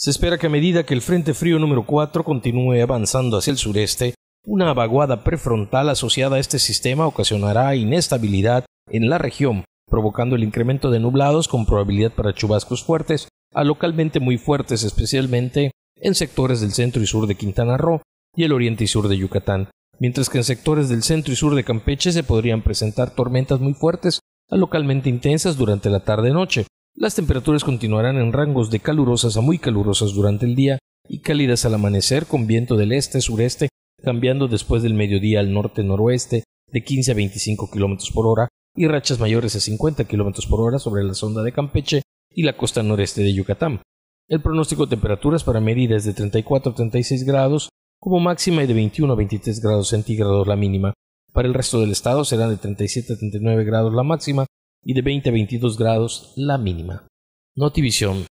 Se espera que a medida que el Frente Frío número 4 continúe avanzando hacia el sureste, una vaguada prefrontal asociada a este sistema ocasionará inestabilidad en la región, provocando el incremento de nublados con probabilidad para chubascos fuertes a localmente muy fuertes, especialmente en sectores del centro y sur de Quintana Roo y el oriente y sur de Yucatán, mientras que en sectores del centro y sur de Campeche se podrían presentar tormentas muy fuertes a localmente intensas durante la tarde-noche, las temperaturas continuarán en rangos de calurosas a muy calurosas durante el día y cálidas al amanecer con viento del este-sureste, cambiando después del mediodía al norte-noroeste de 15 a 25 km por hora y rachas mayores a 50 km por hora sobre la sonda de Campeche y la costa noreste de Yucatán. El pronóstico de temperaturas para es de 34 a 36 grados como máxima y de 21 a 23 grados centígrados la mínima. Para el resto del estado serán de 37 a 39 grados la máxima y de 20 a 22 grados la mínima. Notivision